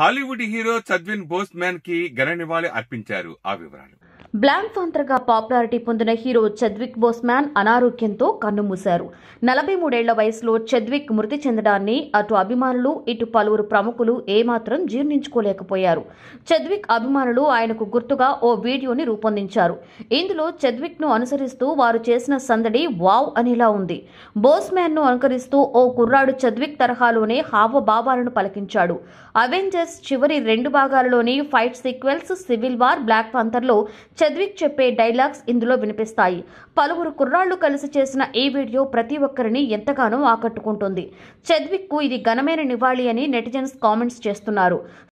Hollywood hero Chadwick Boseman కి ఘన నివాళి అర్పించారు ఆ వివరాలు బ్లాక్ ఫాంతర్గా పాపులారిటీ పొందిన హీరో చద్విక్ బోస్మ్యాన్ అనారోగ్యంతో కన్నుమూశారు నలభై మూడేళ్ల వయసులో చద్విక్ మృతి చెందడాన్ని అటు అభిమానులు ఇటు పలువురు ప్రముఖులు ఏమాత్రం జీర్ణించుకోలేకపోయారు చద్విక్ అభిమానులు ఆయనకు గుర్తుగా ఓ వీడియోని రూపొందించారు ఇందులో చద్విక్ ను అనుసరిస్తూ వారు చేసిన సందడి వావ్ అనిలా ఉంది బోస్మ్యాన్ ను అనుకరిస్తూ ఓ కుర్రాడు చద్విక్ తరహాలోనే హావభావాలను పలికించాడు అవెంజర్స్ చివరి రెండు భాగాలలోని fight sequels civil war black ఫాంతర్లో చెద్విక్ చెప్పే డైలాగ్స్ ఇందులో వినిపిస్తాయి పలువురు కుర్రాళ్లు కలిసి చేసిన ఈ వీడియో ప్రతి ఒక్కరిని ఎంతగానో ఆకట్టుకుంటుంది చద్విక్కు ఇది ఘనమైన నివాళి అని నెటిజన్స్ కామెంట్స్ చేస్తున్నారు